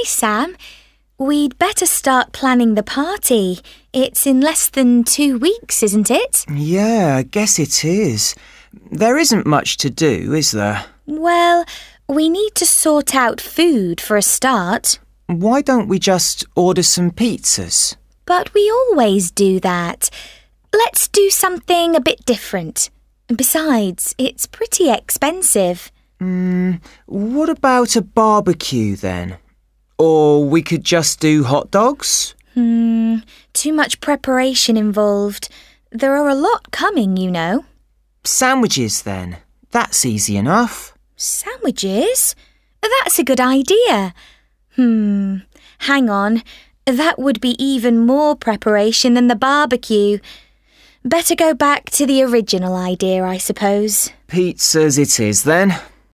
Hi, Sam. We'd better start planning the party. It's in less than two weeks, isn't it? Yeah, I guess it is. There isn't much to do, is there? Well, we need to sort out food for a start. Why don't we just order some pizzas? But we always do that. Let's do something a bit different. Besides, it's pretty expensive. Hmm. what about a barbecue then? Or we could just do hot dogs? Hmm, too much preparation involved. There are a lot coming, you know. Sandwiches, then. That's easy enough. Sandwiches? That's a good idea. Hmm, hang on. That would be even more preparation than the barbecue. Better go back to the original idea, I suppose. Pizzas it is, then.